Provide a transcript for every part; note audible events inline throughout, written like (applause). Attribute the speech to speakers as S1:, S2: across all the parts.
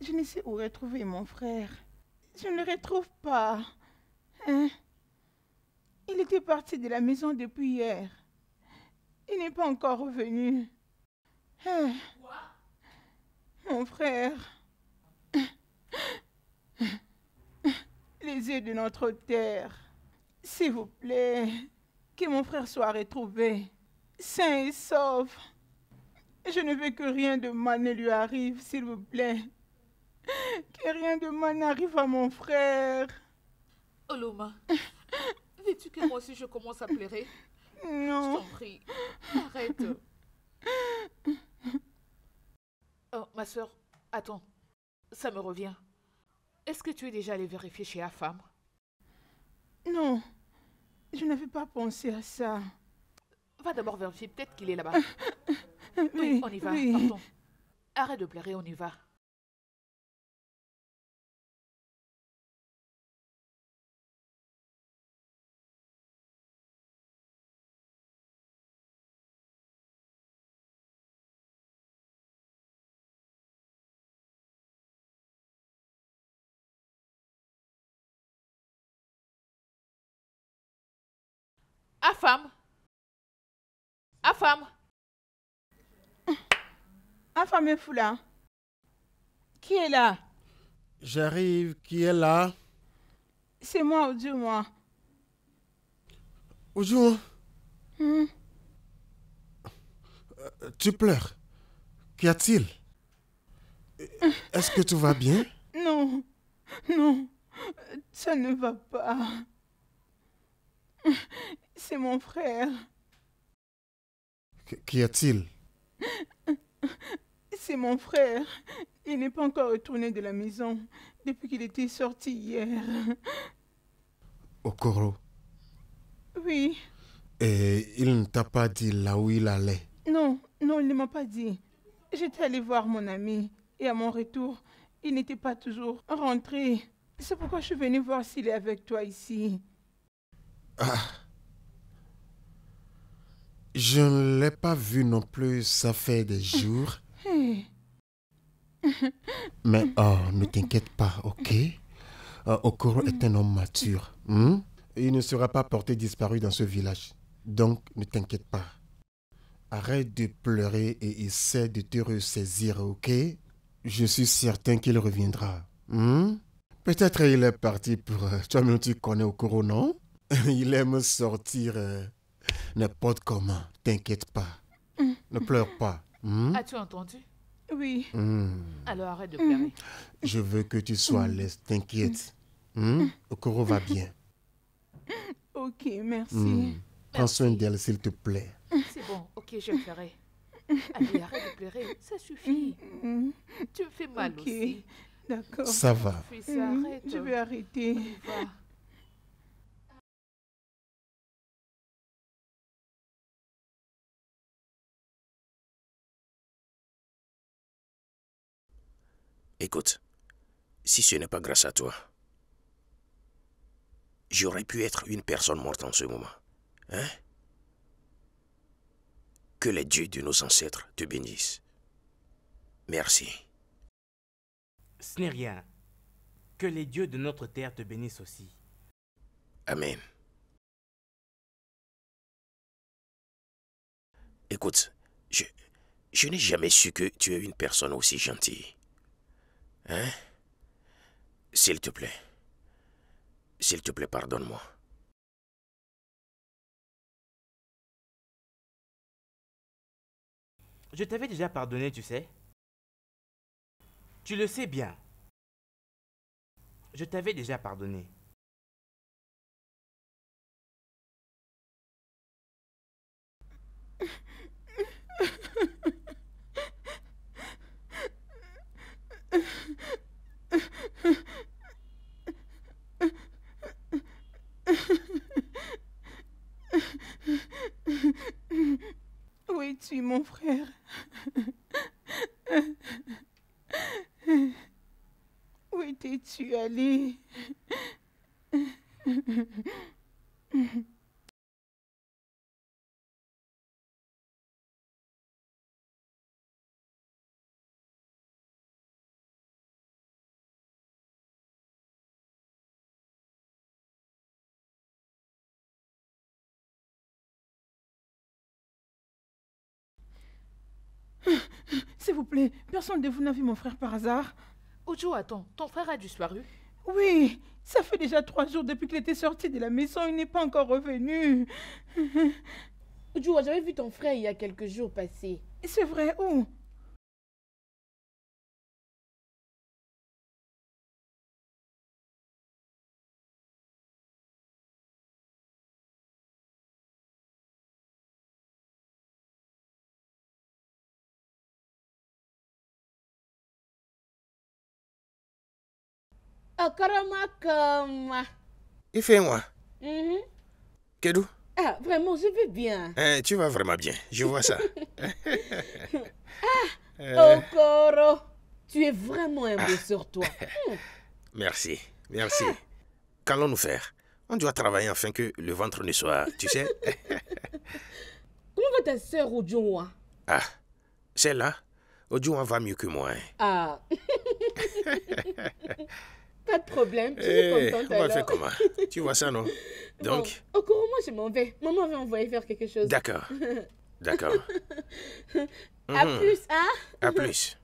S1: Je ne sais où retrouver mon frère. Je ne le retrouve pas. Hein? Il était parti de la maison depuis hier. Il n'est pas encore revenu. Hein? Mon frère. Les yeux de notre terre. S'il vous plaît, que mon frère soit retrouvé, sain et sauf. Je ne veux que rien de mal ne lui arrive, s'il vous plaît. (laughs) Que rien de mal n'arrive à mon frère. Oloma, (laughs) veux-tu que moi aussi je commence à pleurer Non. Je t'en
S2: prie, arrête. (laughs) Oh, ma soeur, attends, ça me revient. Est-ce que tu es déjà allé vérifier chez la femme
S1: Non, je n'avais pas pensé à
S2: ça. Va d'abord vérifier, peut-être qu'il est là-bas. Oui, on y va,
S3: Arrête de pleurer, on y va. Afam.
S1: femme femme femme fou là. Qui est là
S4: J'arrive, qui est là
S1: C'est moi, Dieu, moi. Au hmm. euh,
S4: Tu pleures. Qu'y a-t-il Est-ce que tout va bien
S1: Non, non, ça ne va pas. C'est mon frère. Qu'y a-t-il (laughs) C'est mon frère. Il n'est pas encore retourné de la maison depuis qu'il était sorti hier. Okoro (laughs) Oui.
S4: Et il ne t'a pas dit là où il allait
S1: Non, non, il ne m'a pas dit. J'étais allé voir mon ami et à mon retour, il n'était pas toujours rentré. C'est pourquoi je suis venue voir s'il est avec toi ici. Ah
S4: je ne l'ai pas vu non plus, ça fait des jours. (laughs) Mais oh, ne t'inquiète pas, ok au euh, Okoro est un homme mature. Hmm? Il ne sera pas porté disparu dans ce village. Donc, ne t'inquiète pas. Arrête de pleurer et essaie de te ressaisir, ok Je suis certain qu'il reviendra. Hmm? Peut-être il est parti pour... Euh, toi-même, tu connais Okoro, non (laughs) Il aime sortir... Euh, n'importe comment. T'inquiète pas. Ne pleure pas. Hmm?
S2: As-tu entendu
S1: Oui. Hmm. Alors arrête de pleurer. Hmm.
S4: Je veux que tu sois à l'aise. T'inquiète. Okoro va bien.
S1: Ok, merci.
S4: Prends soin d'elle, s'il te plaît.
S2: C'est bon, ok, je ferai. Allez, arrête de pleurer, ça suffit. Tu me fais mal okay. aussi. D'accord. Ça va.
S1: Je vais arrêter.
S5: Écoute, si ce n'est pas grâce à toi, j'aurais pu être une personne morte en ce moment. Hein Que les dieux de nos ancêtres te bénissent. Merci.
S6: Ce n'est rien. Que les dieux de notre terre te bénissent aussi.
S3: Amen.
S5: Écoute, je, je n'ai jamais su que tu es une personne aussi gentille. Hein S'il te plaît.
S3: S'il te plaît, pardonne-moi. Je t'avais déjà pardonné, tu sais. Tu le sais bien. Je t'avais déjà pardonné. vous
S1: personne de vous n'a vu mon frère par hasard Ojo, attends, ton frère a disparu Oui, ça fait déjà trois jours depuis qu'il était sorti de la maison, il n'est pas encore revenu. Ojo, j'avais vu ton frère il y a quelques jours passés. C'est vrai, où
S5: Il fait moi. Que -hmm.
S3: Ah, vraiment, je
S2: vais bien.
S5: Eh, tu vas vraiment bien, je vois ça. (laughs) ah,
S2: Okoro, tu es vraiment un beau ah. sur toi. Hmm.
S5: (laughs) Merci, merci. Ah. Qu'allons-nous faire On doit travailler afin que le ventre ne soit, tu sais. (laughs)
S2: Comment va ta sœur
S5: Ah, celle-là va mieux que moi. Hein.
S2: Ah. Pas de problème. Tu eh, contente, on va faire comment
S5: Tu vois ça, non (laughs) Donc.
S2: au courant, moi, je m'en vais. Maman va envoyer faire
S3: quelque chose. D'accord. (laughs)
S5: D'accord. (laughs) à mhm. plus, hein À plus.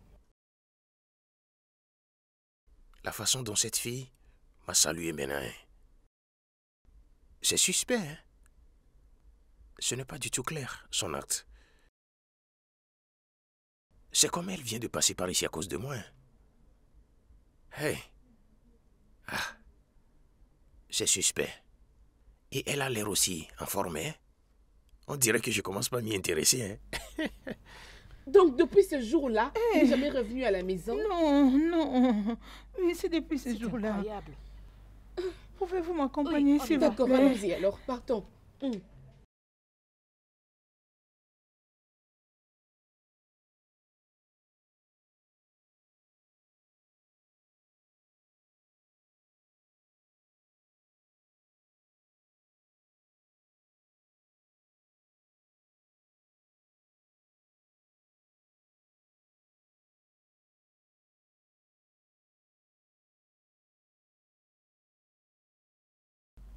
S5: La façon dont cette fille m'a
S3: salué maintenant. Hein. C'est suspect, hein
S5: Ce n'est pas du tout clair, son acte. C'est comme elle vient de passer par ici à cause de moi. Hein. Hey, ah. C'est suspect. Et elle a l'air aussi informée. On dirait que je commence pas à m'y intéresser. Hein.
S2: (laughs) Donc, depuis ce jour-là, je eh. n'ai jamais
S1: revenu à la maison Non, non. Mais c'est depuis ce jour-là. incroyable. Pouvez-vous m'accompagner, s'il vous plaît D'accord, allons-y alors, partons. Hum.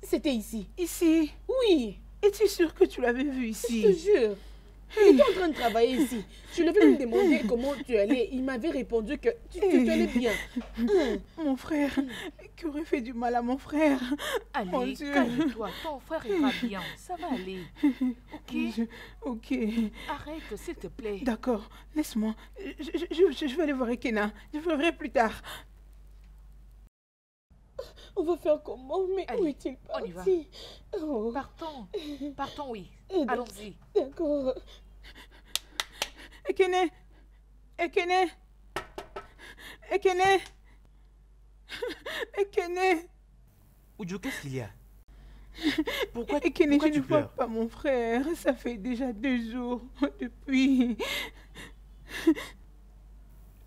S3: c'était ici. Ici Oui. Es-tu sûre que tu l'avais
S2: vu ici Je te jure. Il était en train de travailler ici. Je l'avais demandé comment tu allais.
S1: Il m'avait répondu que tu, allais bien. Mon frère, qui aurait fait du mal à mon frère. Allez, calme-toi. Ton frère ira bien. Ça va aller. Ok Ok.
S2: Arrête, s'il te plaît.
S1: D'accord. Laisse-moi. Je, je, je, vais aller voir Ekena. Je verrai plus tard. On va faire comment Mais où est-il parti On y va. Oh. Partons. Partons, oui. Eh, Allons-y. D'accord. Ekene eh, Ekene eh, Ekene Ekene Oudjo, qu'est-ce qu'il y a pourquoi, Ekene, je tu ne vois pas mon frère. Ça fait déjà deux jours depuis.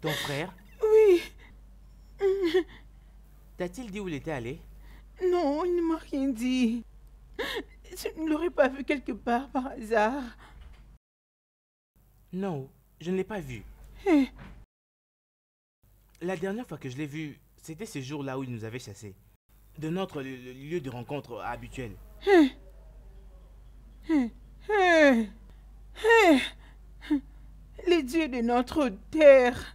S1: Ton frère Oui a t il dit où il était allé Non, il ne m'a rien dit. Je ne l'aurais pas vu quelque part par hasard.
S6: Non, je ne l'ai pas vu. Eh. La dernière fois que je l'ai vu, c'était ce jour-là où il nous avait chassés. De notre lieu de rencontre habituel.
S1: Eh. Eh. Les dieux de notre terre.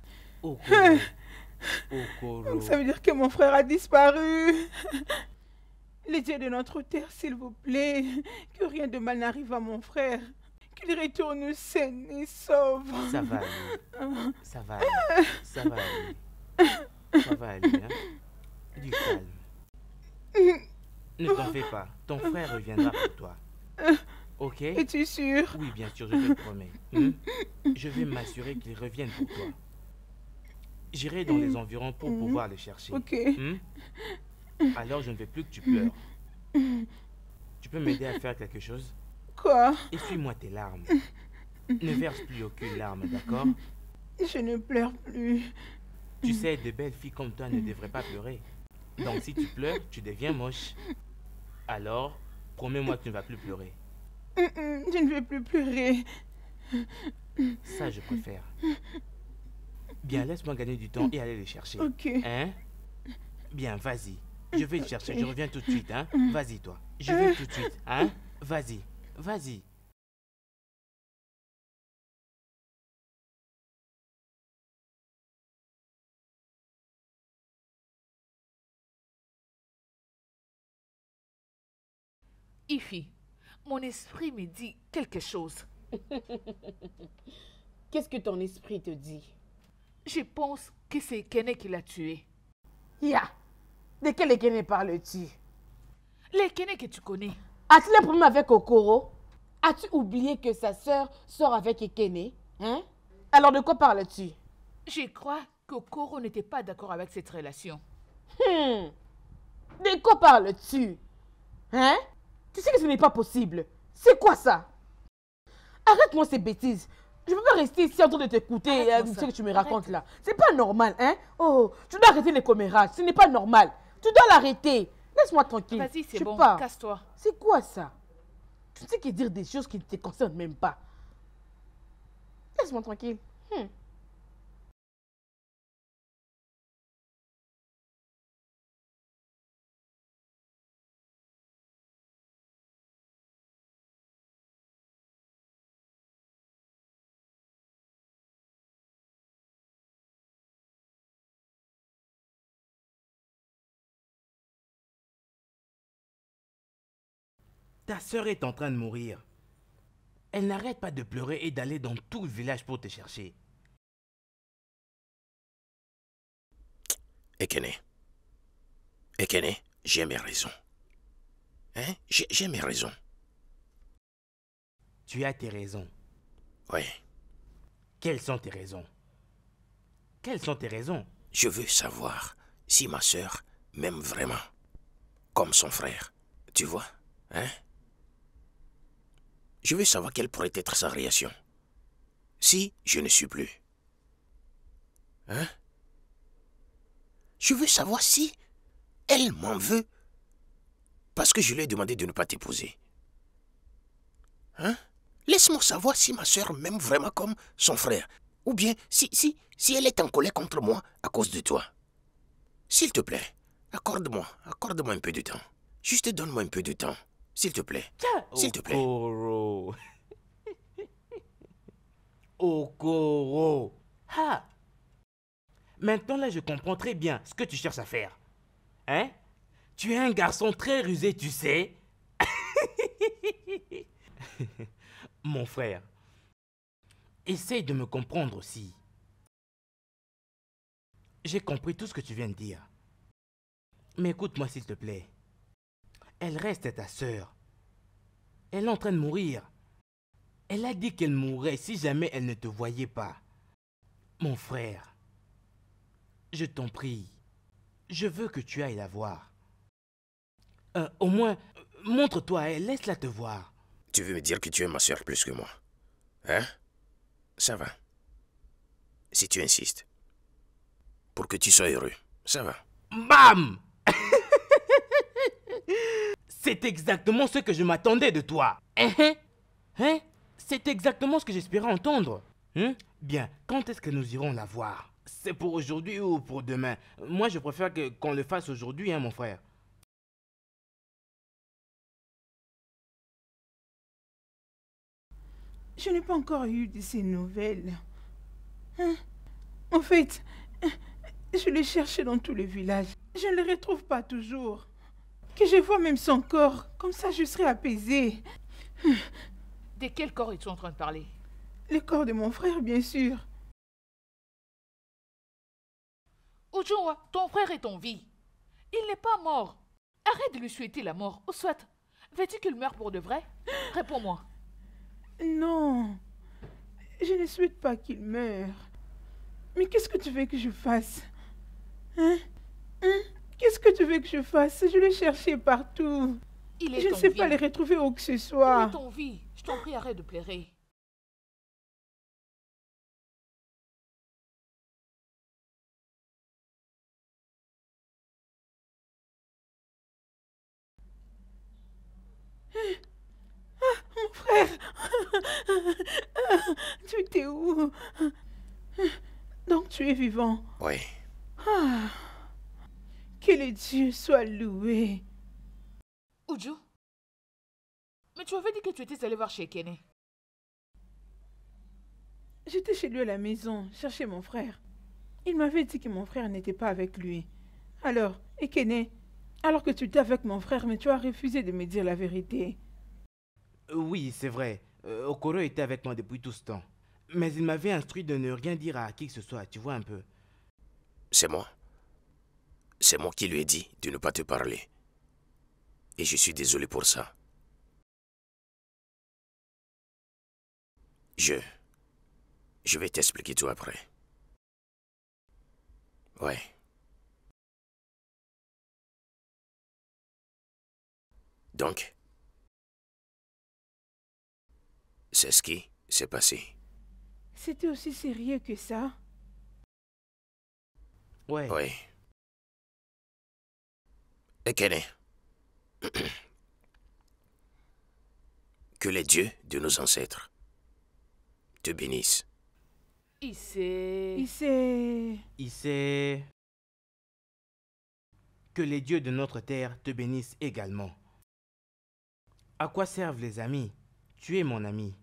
S1: Donc ça veut dire que mon frère a disparu. Les dieux de notre terre, s'il vous plaît, que rien de mal n'arrive à mon frère. Qu'il retourne sain et sauve. Ça va aller. Ça va aller. Ça va aller.
S6: Ça va aller. Hein. Du calme. Ne t'en fais pas. Ton frère reviendra pour toi. Ok
S1: Es-tu sûr Oui,
S6: bien sûr, je te le promets. Hmm? Je vais m'assurer qu'il revienne pour toi. J'irai dans les mm. environs pour mm. pouvoir les chercher. Ok. Hmm? Alors je ne veux plus que tu pleures. Mm. Tu peux m'aider à faire quelque chose Quoi Essuie-moi tes larmes. Ne verse plus aucune larme, d'accord
S1: Je ne pleure plus.
S6: Tu sais, de belles filles comme toi ne devraient pas pleurer. Donc si tu pleures, tu deviens moche. Alors, promets-moi que tu ne vas plus pleurer.
S1: Je ne veux plus pleurer.
S6: Ça, je préfère. Bien, laisse-moi gagner du temps et aller les chercher. Ok. Hein Bien, vas-y. Je vais les chercher, je reviens tout de suite, hein Vas-y, toi. Je vais tout de suite, hein Vas-y, vas-y.
S3: Ifi, mon esprit me dit
S2: quelque chose. (laughs) Qu'est-ce que ton esprit te dit je pense que c'est Kené qui l'a tué. Ya, de quel Ekene parles-tu Kené que tu connais. As-tu avec Okoro As-tu oublié que sa sœur sort avec Kené? Hein Alors de quoi parles-tu Je crois qu'Okoro n'était pas d'accord avec cette relation. Hmm. De quoi parles-tu Hein Tu sais que ce n'est pas possible. C'est quoi ça Arrête-moi ces bêtises. Je ne peux pas rester ici en train de t'écouter euh, ce que tu me racontes là. là. C'est pas normal, hein oh, oh, tu dois arrêter les commérages. Ce n'est pas normal. Tu dois l'arrêter. Laisse-moi tranquille. Vas-y, c'est bon. Casse-toi. C'est quoi ça Tu sais qu'il dire des choses qui
S3: ne te concernent même pas. Laisse-moi tranquille. Hmm.
S6: Ta sœur est en train de mourir. Elle n'arrête pas de pleurer et d'aller dans tout le village pour te chercher.
S3: Ekene. Eh, Ekene, eh,
S5: j'ai mes raisons. Hein J'ai mes raisons.
S6: Tu as tes raisons. Oui. Quelles sont tes raisons Quelles sont tes raisons
S5: Je veux savoir si ma sœur m'aime vraiment. Comme son frère. Tu vois Hein je veux savoir quelle pourrait être sa réaction. Si je ne suis plus. Hein Je veux savoir si elle m'en veut parce que je lui ai demandé de ne pas t'épouser. Hein Laisse-moi savoir si ma soeur m'aime vraiment comme son frère. Ou bien si, si, si elle est en colère contre moi à cause de toi. S'il te plaît, accorde-moi, accorde-moi un peu de temps. Juste donne-moi un peu de temps. S'il te plaît. S'il te plaît. Okoro.
S6: (laughs) Okoro. Ha. Maintenant là, je comprends très bien ce que tu cherches à faire. Hein Tu es un garçon très rusé, tu sais. (laughs) Mon frère, essaye de me comprendre aussi. J'ai compris tout ce que tu viens de dire. Mais écoute-moi s'il te plaît. Elle reste ta sœur. Elle est en train de mourir. Elle a dit qu'elle mourrait si jamais elle ne te voyait pas. Mon frère, je t'en prie, je veux que tu ailles la voir. Euh, au moins, montre-toi et laisse-la te voir.
S5: Tu veux me dire que tu es ma soeur plus que moi Hein Ça va. Si tu insistes. Pour que tu sois heureux. Ça va.
S6: Bam (laughs) C'est exactement ce que je m'attendais de toi. Hein, hein, hein, C'est exactement ce que j'espérais entendre. Hein Bien, quand est-ce que nous irons la voir C'est pour aujourd'hui ou pour demain Moi, je préfère qu'on le fasse aujourd'hui, hein, mon frère.
S1: Je n'ai pas encore eu de ces nouvelles. Hein? En fait, je les cherchais dans tous les villages. Je ne les retrouve pas toujours que je vois même son corps. Comme ça, je serai apaisée. De quel corps ils sont en train de parler Le corps de mon frère, bien sûr.
S2: Ojoa, ton frère est en vie. Il n'est pas mort. Arrête de lui souhaiter la mort. Ou soit, veux-tu qu'il meure pour de vrai Réponds-moi.
S1: Non. Je ne souhaite pas qu'il meure. Mais qu'est-ce que tu veux que je fasse Hein Hein Qu'est-ce que tu veux que je fasse Je l'ai cherché partout. je ne sais pas les retrouver où que ce soit.
S3: vie. Je t'en prie, arrête de pleurer.
S1: Ah, mon frère Tu t'es où Donc tu es vivant Oui le Dieu soit loué.
S2: oujou mais tu avais dit que tu étais allé voir chez Kenne.
S1: J'étais chez lui à la maison, chercher mon frère. Il m'avait dit que mon frère n'était pas avec lui. Alors, Ekene, alors que tu étais avec mon frère, mais tu as refusé de me dire la vérité.
S6: Euh, oui, c'est vrai. Euh, Okoro était avec moi depuis tout ce temps. Mais il m'avait instruit de ne rien dire à qui que ce soit, tu vois un peu.
S5: C'est moi c'est moi qui lui ai dit de ne pas te parler. Et je suis désolé pour ça.
S3: Je... Je vais t'expliquer tout après. Ouais. Donc C'est ce qui s'est passé.
S1: C'était aussi sérieux que ça Ouais.
S3: Ouais. (clears throat) que
S5: les dieux de nos ancêtres te bénissent.
S2: sait.
S6: Il sait. Que les dieux de notre terre te bénissent également. À quoi servent les amis Tu es mon ami.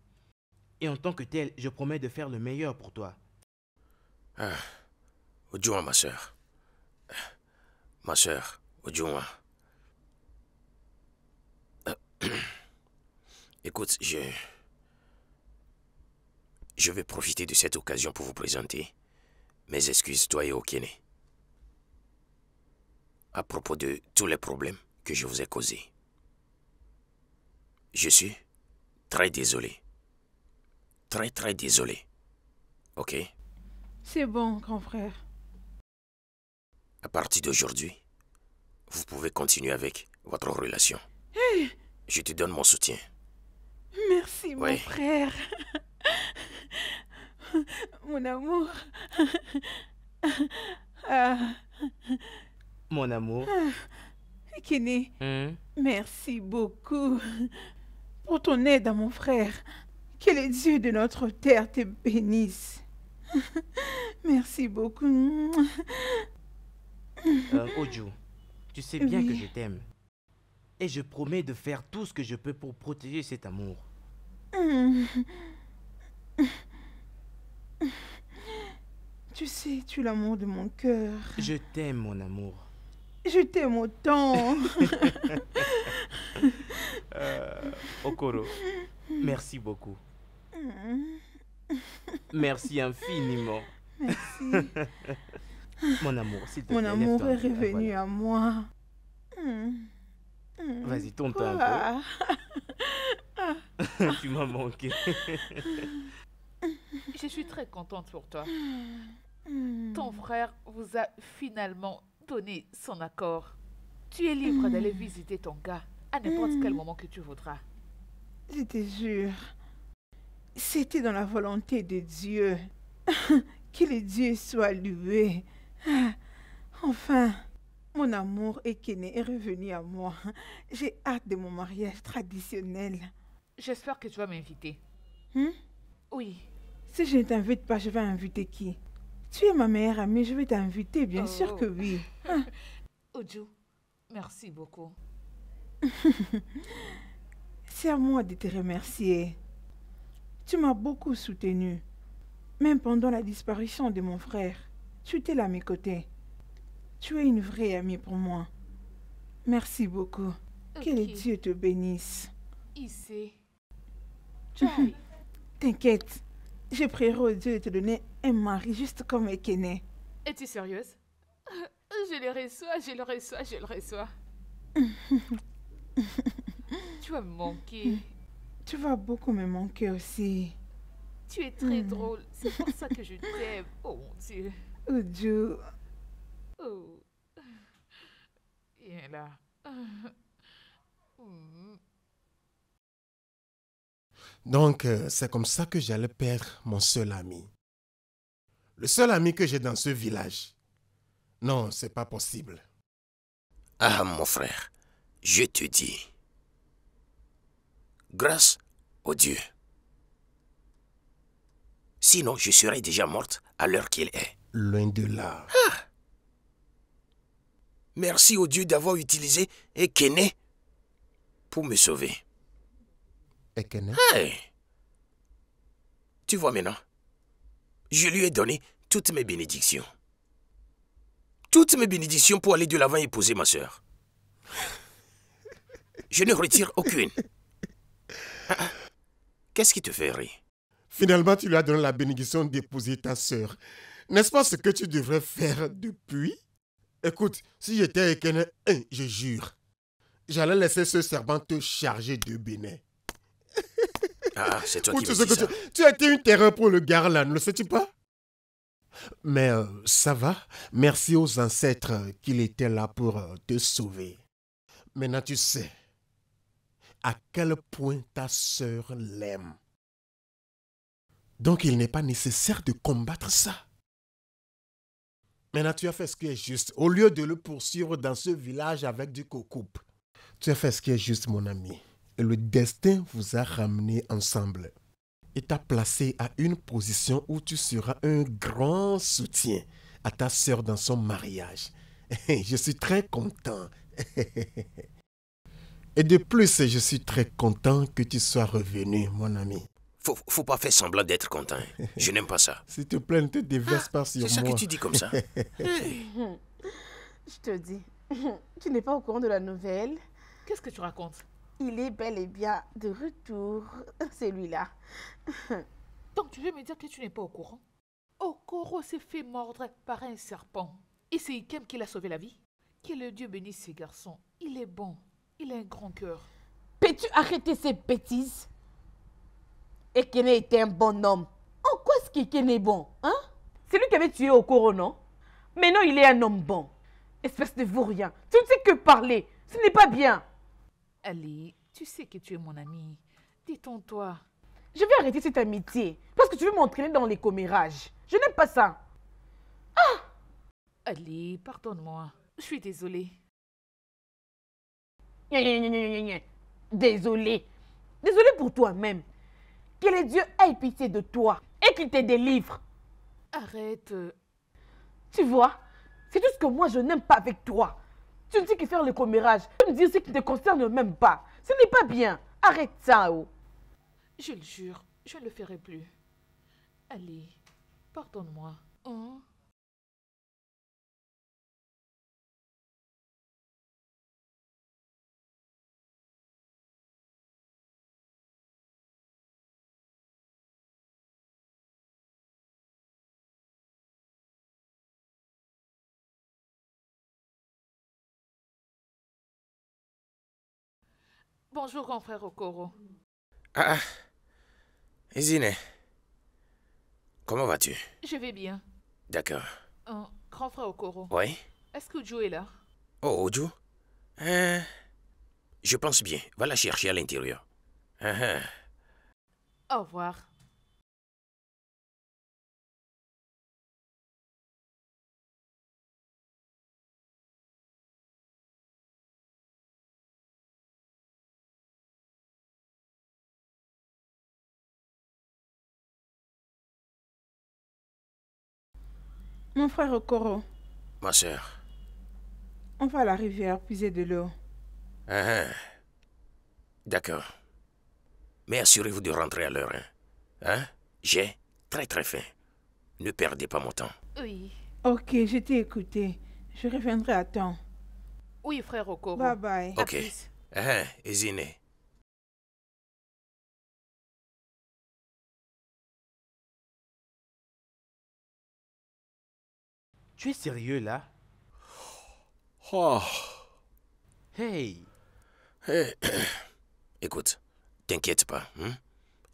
S6: Et en tant que tel, je promets de faire le meilleur pour toi.
S5: Ah, Dieu, ma sœur. Ah, ma sœur, euh, (clears throat) Écoute, je... Je vais profiter de cette occasion pour vous présenter mes excuses, toi et Okene. À propos de tous les problèmes que je vous ai causés. Je suis très désolé. Très, très désolé. Ok
S1: C'est bon, grand frère.
S5: À partir d'aujourd'hui, vous pouvez continuer avec votre relation. Je te donne mon soutien.
S1: Merci, mon frère. (laughs) Mon amour. (laughs)
S6: Mon amour. Ah.
S1: Hmm? merci beaucoup pour ton aide à mon frère. Que les dieux de notre terre te bénissent. (laughs) Merci beaucoup.
S6: Euh, tu sais bien que je t'aime. Et je promets de faire tout ce que je peux pour protéger cet amour.
S1: (laughs) Tu sais, tu es l'amour de mon cœur.
S6: Je t'aime, mon amour.
S1: Je t'aime autant. (laughs)
S6: Euh, Okoro, merci beaucoup. (laughs) Merci infiniment. Merci. Mon amour, Mon amour est revenu
S1: à moi. Vas-y, ton un peu.
S6: (laughs) tu m'as manqué. (laughs)
S2: Je suis très contente pour toi. Hmm. Ton frère vous a finalement donné son accord. Tu es libre d'aller hmm. visiter
S1: ton gars à n'importe quel hmm. moment que tu voudras. Je te jure, c'était dans la volonté de Dieu. (laughs) que les dieux soient loués. (laughs) enfin, mon amour Ekene est revenu à moi. J'ai hâte de mon mariage traditionnel.
S2: J'espère que tu vas m'inviter.
S1: Hmm? Oui. Si je ne t'invite pas, je vais inviter qui Tu es ma meilleure amie, je vais t'inviter, bien sûr oh. que oui. (laughs)
S2: Ah. Ojo, merci beaucoup.
S1: (laughs) C'est à moi de te remercier. Tu m'as beaucoup soutenu, même pendant la disparition de mon frère tu t'es là à mes côtés. Tu es une vraie amie pour moi. Merci beaucoup. Que les dieux te bénissent. Ici. (laughs) T'inquiète. Je prierai au Dieu de te donner un mari juste comme Ekené.
S2: Es-tu sérieuse (laughs) Je le reçois, je le reçois, je le reçois.
S1: (laughs) tu vas me manquer. Tu vas beaucoup me manquer aussi.
S2: Tu es très hmm. drôle. C'est pour ça que je t'aime. Oh mon Dieu. Oh, est oh. là... (laughs)
S4: Donc, euh, c'est comme ça que j'allais perdre mon seul ami. Le seul ami que j'ai dans ce village. Non, c'est pas possible.
S5: Ah, mon frère, je te dis, grâce au Dieu. Sinon, je serais déjà morte à l'heure qu'il est
S4: loin de là. Ah.
S5: Merci au Dieu d'avoir utilisé Ekene pour me sauver. Ekene Tu vois maintenant, je lui ai donné toutes mes bénédictions. Toutes mes bénédictions pour aller de l'avant et épouser ma soeur. Je ne retire aucune. Ah, ah. Qu'est-ce
S4: qui te fait rire Finalement, tu lui as donné la bénédiction d'épouser ta soeur. N'est-ce pas ce que tu devrais faire depuis Écoute, si j'étais Ekene hein, je jure, j'allais laisser ce serpent te charger de bénin. Ah, ah, c'est toi qui Tu, as été une terreur pour le gars là, ne le sais-tu pas Mais euh, ça va, merci aux ancêtres qu'il était là pour euh, te sauver. Maintenant tu sais à quel point ta sœur l'aime. Donc il n'est pas nécessaire de combattre ça. Maintenant, tu as fait ce qui est juste. Au lieu de le poursuivre dans ce village avec du cocoupe, tu as fait ce qui est juste, mon ami. Et le destin vous a ramené ensemble. Et t'a placé à une position où tu seras un grand soutien à ta sœur dans son mariage. (laughs) Je suis très content. (laughs) Et de plus, je suis très content que tu sois revenu, mon ami.
S5: Faut, faut pas faire semblant d'être content. Je n'aime pas ça. (laughs)
S4: S'il te plaît, ne te déverse pas ah, sur moi. C'est ça que tu dis comme ça. (laughs) (laughs)
S2: Je te dis, tu n'es pas au courant de la nouvelle. Qu'est-ce que tu racontes Il est bel et bien de retour, celui-là. Donc tu veux me dire que tu n'es pas au courant Okoro s'est fait mordre par un serpent. Et c'est Ikem qui l'a sauvé la vie. Que le Dieu bénisse ce garçon. Il est bon. Il a un grand cœur. Peux-tu arrêter ces bêtises et était un bon homme. En quoi est-ce que est bon hein? C'est lui qui avait tué Okoro, non Maintenant, il est un homme bon. Espèce de vaurien. Tu ne sais que parler. Ce n'est pas bien. Allez, tu sais que tu es mon ami. Détends-toi. Je vais arrêter cette amitié parce que tu veux m'entraîner dans les commérages. Je n'aime pas ça. Ah Allez, pardonne-moi. Je suis désolée. Désolée. Désolée pour toi-même. Que les dieux aient pitié de toi et qu'ils te délivrent. Arrête. Tu vois, c'est tout ce que moi je n'aime pas avec toi. Tu me dis que faire le commérage. Tu me dis ce qui ne te concerne même pas. Ce n'est pas bien. Arrête ça, oh. Je le jure,
S3: je ne le ferai plus. Allez, pardonne-moi. Oh. Bonjour, grand frère Okoro.
S5: Ah, ah Izine, comment vas-tu Je vais bien. D'accord.
S2: Euh, grand frère Okoro. Oui Est-ce que Ojo est là
S5: Oh, Ojo euh, Je pense bien. Va la chercher à l'intérieur. Ah,
S2: ah.
S3: Au revoir. Mon
S1: frère Okoro... Ma soeur... On va à la rivière puiser de l'eau.
S5: Ah, ah. D'accord. Mais assurez-vous de rentrer à l'heure. Hein. hein, J'ai très très faim. Ne perdez pas mon temps.
S1: Oui. Ok, je t'ai écouté. Je reviendrai à temps.
S2: Oui, frère Okoro. Bye bye. Ok. eh
S5: ah, Ezine, Tu es sérieux là Oh. Hey. Eh, eh. Écoute, t'inquiète pas. Hein?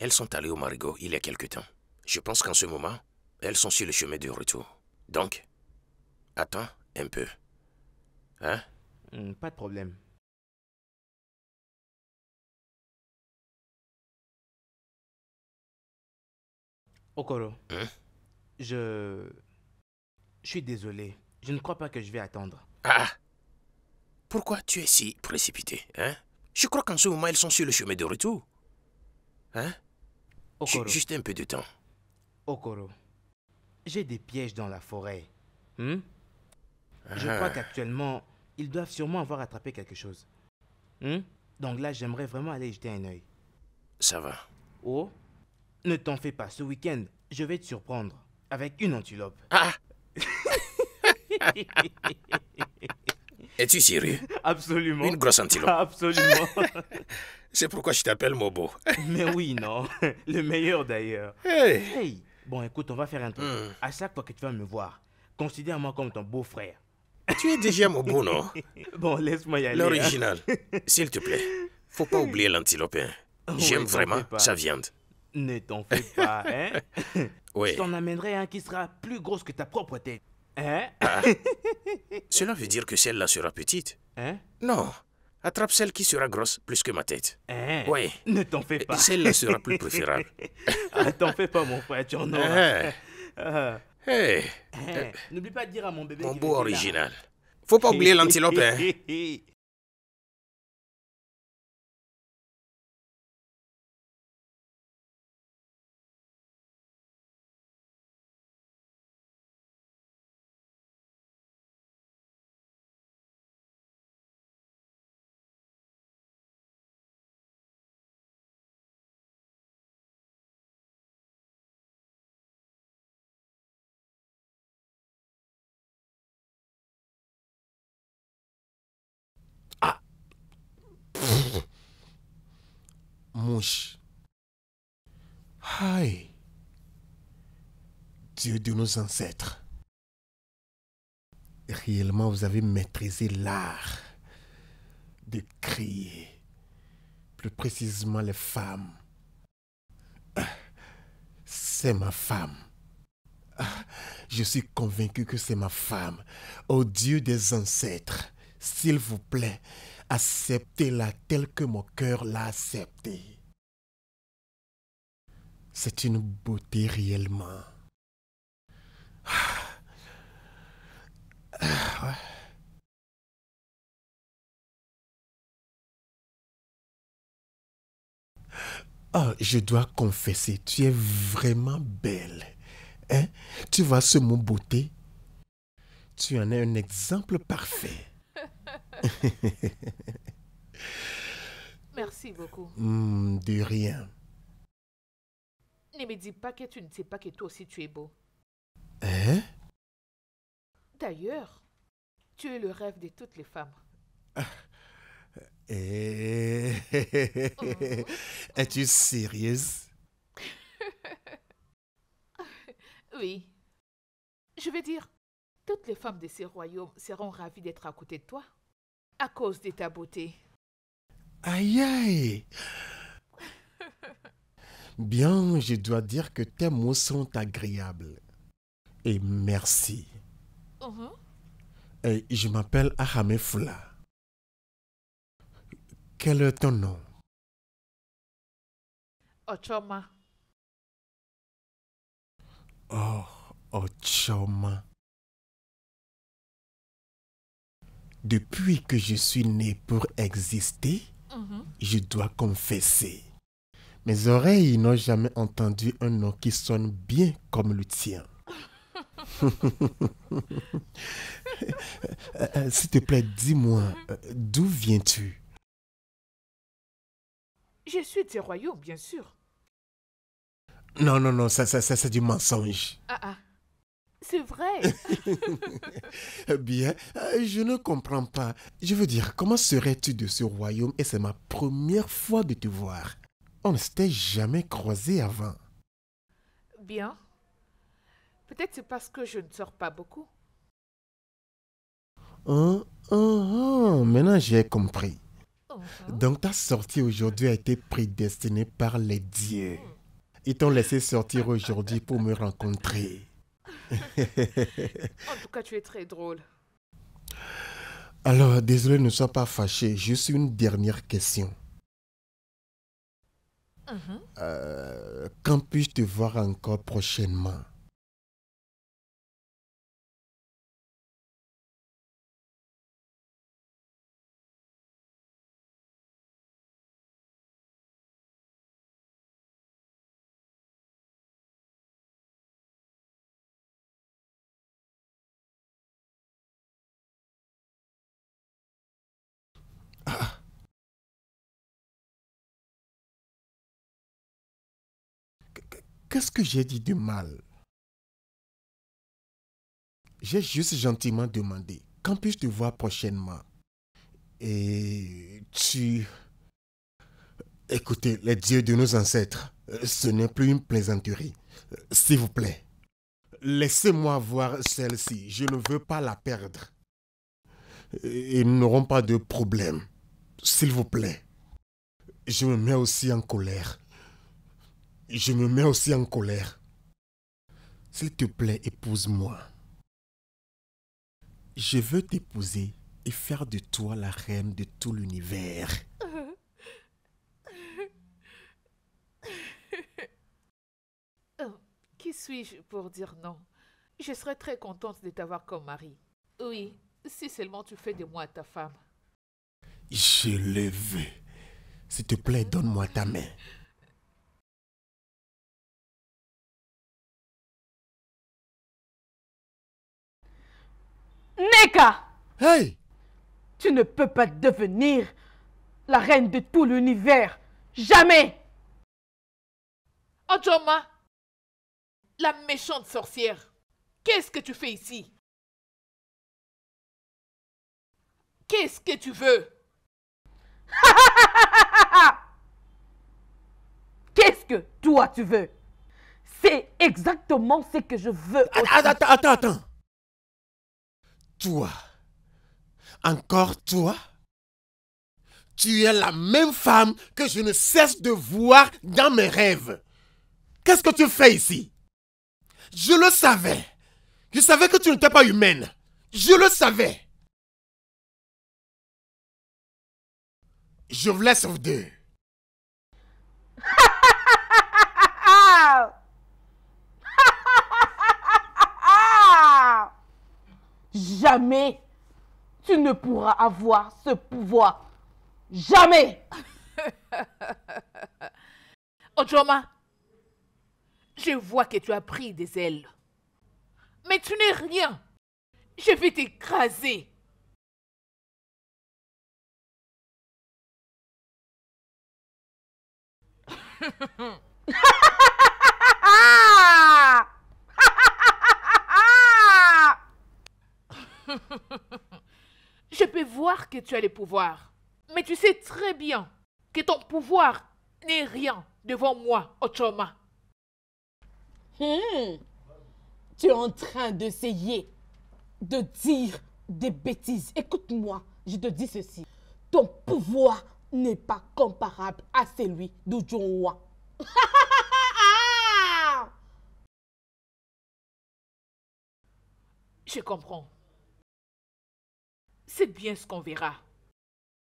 S5: Elles sont allées au Marigot il y a quelque temps. Je pense qu'en ce moment, elles sont sur le chemin de retour. Donc, attends un peu.
S6: Hein hmm, Pas de problème. Okoro. Hein? Je... Je suis désolé. Je ne crois pas que je vais attendre.
S5: Ah Pourquoi tu es si précipité, hein Je crois qu'en ce moment, ils sont sur le chemin de retour. Hein Okoro. Juste un peu de temps.
S6: Okoro, j'ai des pièges dans la forêt.
S5: Hmm? Ah. Je crois
S6: qu'actuellement, ils doivent sûrement avoir attrapé quelque chose. Hmm? Donc là, j'aimerais vraiment aller jeter un oeil. Ça va. Oh Ne t'en fais pas, ce week-end, je vais te surprendre avec une antilope. Ah (laughs)
S5: Es-tu sérieux Absolument. Une grosse antilope. (laughs) Absolument. (laughs) C'est pourquoi je t'appelle Mobo.
S6: Mais oui, non.
S5: Le meilleur d'ailleurs.
S6: Hey. Bon, écoute, on va faire un truc. Hmm. À chaque fois que tu vas me voir, considère-moi comme ton beau-frère. Tu es déjà Mobo, non Bon, laisse-moi y aller. Hein. L'original,
S5: s'il te plaît. Faut pas oublier l'antilope hein. J'aime vraiment sa viande. Ne t'en fais pas, hein oui. Je
S6: t'en amènerai un qui sera plus gros que ta propre tête. Hein?
S5: hein Cela veut dire que celle-là sera petite. Hein Non. Attrape celle qui sera grosse plus que ma tête. Hein Oui. Ne t'en fais pas. Celle-là sera plus préférable. ne (laughs) ah, t'en fais pas, mon frère, tu en auras. Hey. Eh. Ah. Eh.
S6: Eh, n'oublie pas de dire à mon bébé. Mon beau original. Faut pas oublier l'antilope, hein. (laughs)
S4: mouche. Aïe, Dieu de nos ancêtres, réellement vous avez maîtrisé l'art de crier, plus précisément les femmes. c'est ma femme. je suis convaincu que c'est ma femme. oh Dieu des ancêtres, s'il vous plaît, Accepter la telle que mon cœur l'a acceptée. C'est une beauté réellement. Ah. Ah, ah, je dois confesser, tu es vraiment belle. Hein? Tu vois ce mot beauté? Tu en es un exemple parfait. (laughs) Merci beaucoup. Hmm, de rien.
S2: Ne me dis pas que tu ne sais pas que toi aussi tu es beau. Hein? D'ailleurs, tu es le rêve de toutes les femmes. (laughs)
S4: Eh, es-tu sérieuse?
S2: (laughs) oui. Je veux dire, toutes les femmes de ces royaumes seront ravies d'être à côté de toi à cause de ta beauté.
S4: Aïe aïe Bien, je dois dire que tes mots sont agréables. Et merci. Uh-huh. Et je m'appelle Ahame Fula.
S3: Quel est ton nom Ochoma. Oh, Ochoma.
S4: Depuis que je suis né pour exister, mm-hmm. je dois confesser. Mes oreilles n'ont jamais entendu un nom qui sonne bien comme le tien. (laughs) Euh, s'il te plaît, dis-moi, euh, d'où viens-tu
S2: Je suis des royaume, bien sûr.
S4: Non, non, non, ça, ça, ça c'est du mensonge.
S2: Ah, ah. C'est vrai.
S4: (laughs) Bien, euh, je ne comprends pas. Je veux dire, comment serais-tu de ce royaume et c'est ma première fois de te voir. On ne s'était jamais croisé avant.
S2: Bien. Peut-être c'est parce que je ne sors pas beaucoup.
S4: Oh, oh, oh. maintenant j'ai compris. Uh-huh. Donc ta sortie aujourd'hui a été prédestinée par les dieux. Ils t'ont laissé sortir aujourd'hui pour me rencontrer en
S2: tout cas, tu es très drôle.
S4: Alors, désolé, ne sois pas fâché. Juste une dernière question. Uh-huh. Euh,
S3: quand puis-je te voir encore prochainement
S4: Qu'est-ce que j'ai dit de mal J'ai juste gentiment demandé, quand puis-je te voir prochainement Et tu... Écoutez, les dieux de nos ancêtres, ce n'est plus une plaisanterie. S'il vous plaît, laissez-moi voir celle-ci. Je ne veux pas la perdre. Ils n'auront pas de problème. S'il vous plaît. Je me mets aussi en colère je me mets aussi en colère. S'il te plaît, épouse-moi. Je veux t'épouser et faire de toi la reine de tout l'univers.
S2: (laughs) Oh, qui suis-je pour dire non Je serais très contente de t'avoir comme mari. Oui, si seulement tu fais de moi ta femme.
S4: Je le veux. S'il te plaît, donne-moi ta main.
S3: Neka Hey Tu ne peux pas devenir
S2: la reine de tout l'univers. Jamais
S3: Ojoma La méchante sorcière Qu'est-ce que tu fais ici Qu'est-ce que tu veux (laughs) Qu'est-ce que toi tu veux
S2: C'est exactement ce que je veux. Attends, attends, attends
S4: toi. Encore toi. Tu es la même femme que je ne cesse de voir dans mes rêves. Qu'est-ce que tu fais ici Je le savais. Je savais que tu n'étais pas
S3: humaine. Je le savais.
S4: Je vous laisse deux.
S2: jamais tu ne pourras avoir ce pouvoir. Jamais. (laughs) Ojoma, je vois que tu as pris des ailes. Mais tu n'es rien.
S3: Je vais t'écraser. (laughs)
S2: (laughs) Je peux voir que tu as le pouvoir. Mais tu sais très bien que ton pouvoir n'est rien devant moi, Ochoma. Hmm. Tu es en train d'essayer de dire des bêtises. Écoute-moi, je te dis ceci. Ton pouvoir n'est pas comparable à celui roi (laughs)
S3: je comprends. C'est bien ce qu'on verra.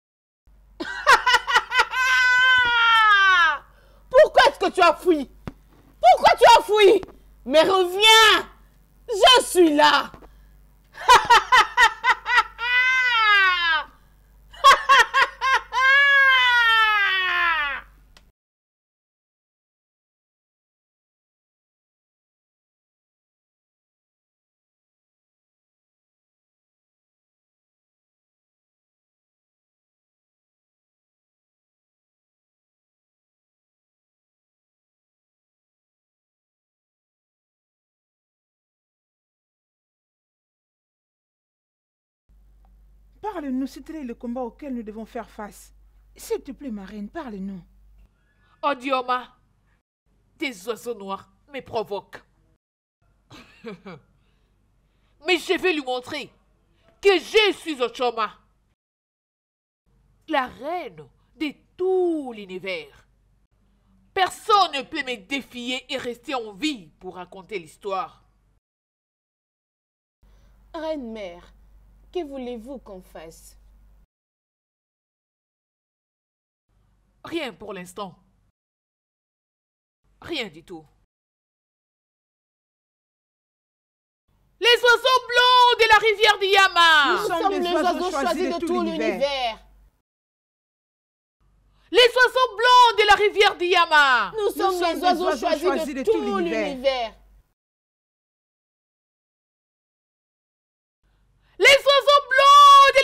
S3: (laughs)
S2: Pourquoi est-ce que tu as fui Pourquoi tu as fui Mais reviens Je suis là (laughs)
S1: Parle-nous, c'est le combat auquel nous devons faire face. S'il te plaît, ma reine, parle-nous.
S2: Odioma, oh, tes oiseaux noirs me provoquent. (laughs) Mais je vais lui montrer que je suis Ochoma, la reine de tout l'univers. Personne ne peut me défier et rester en vie pour raconter l'histoire.
S3: Reine mère, que voulez-vous qu'on fasse Rien pour l'instant. Rien du tout. Les oiseaux blonds de la rivière d'Iyama Nous, sommes, les oiseaux, choisis de, tout l'univers. Les oiseaux blonds de la rivière d'Iyama. Nous, sommes les oiseaux, choisis, de tout l'univers. Les oiseaux blancs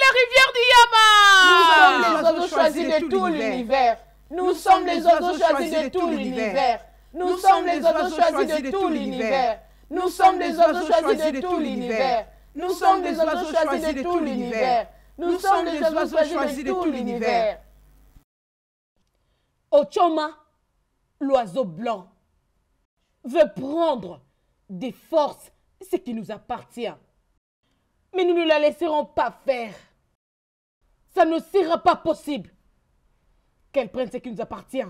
S3: de la rivière du Yama. Nous sommes les oiseaux
S2: choisis de tout l'univers. Nous sommes les oiseaux choisis de tout l'univers.
S1: Nous sommes les oiseaux choisis de tout l'univers. Nous sommes des oiseaux choisis de tout l'univers.
S2: Nous sommes des oiseaux choisis de tout l'univers. Nous sommes des oiseaux choisis de tout l'univers. Ochoma, l'oiseau blanc, veut prendre des forces ce qui nous appartient. Mais nous ne la laisserons pas faire. Ça ne sera pas possible qu'elle prenne ce qui nous appartient.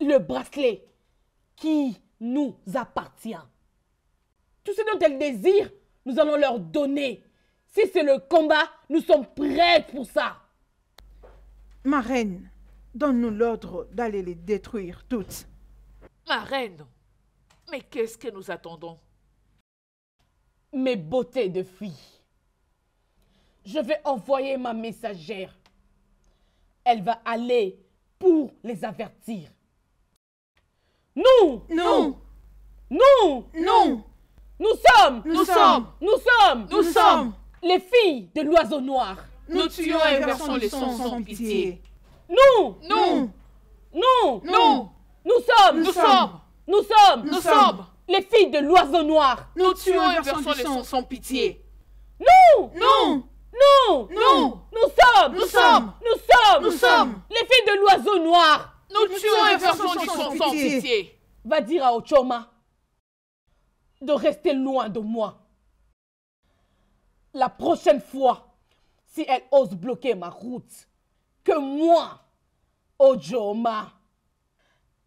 S2: Le bracelet qui nous appartient. Tout ce dont elle désire, nous allons leur donner.
S1: Si c'est le combat, nous sommes prêts pour ça. Ma reine, donne-nous l'ordre d'aller les détruire toutes.
S2: Ma reine, mais qu'est-ce que nous attendons
S1: Mes beautés de filles
S2: je vais envoyer ma messagère. Elle va aller pour les avertir.
S1: Nous nous,
S2: Nous Non Nous sommes Nous sommes Nous sommes Nous sommes Les filles de l'oiseau noir. Nous tuons et versons les sons sans pitié. Nous Nous Nous Nous Nous sommes Nous sommes Nous sommes Nous sommes Les filles de l'oiseau noir. Nous tuons et versons les sons sans pitié. Nous Nous nous, nous, nous sommes, nous sommes, nous sommes, nous sommes les filles de l'oiseau noir. Nous tuons et versons du sans pitié. Va dire à Ochoma de rester loin de moi. La prochaine fois, si elle ose bloquer ma route, que moi, Ojoma,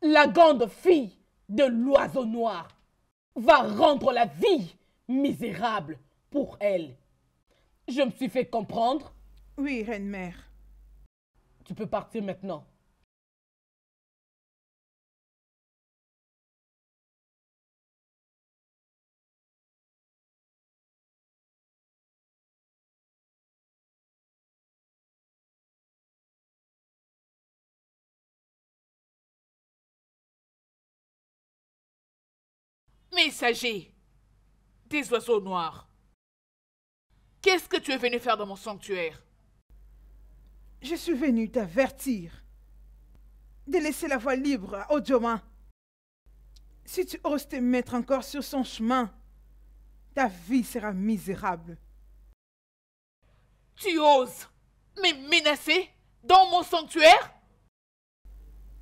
S2: la grande fille de l'oiseau noir, va rendre la vie misérable pour elle.
S3: Je me suis fait comprendre Oui, reine-mère. Tu peux partir maintenant. Messager des oiseaux noirs.
S1: Qu'est-ce
S2: que tu es venu faire dans mon sanctuaire
S1: Je suis venu t'avertir de laisser la voie libre à Ojoma. Si tu oses te mettre encore sur son chemin, ta vie sera misérable. Tu oses me menacer dans mon
S2: sanctuaire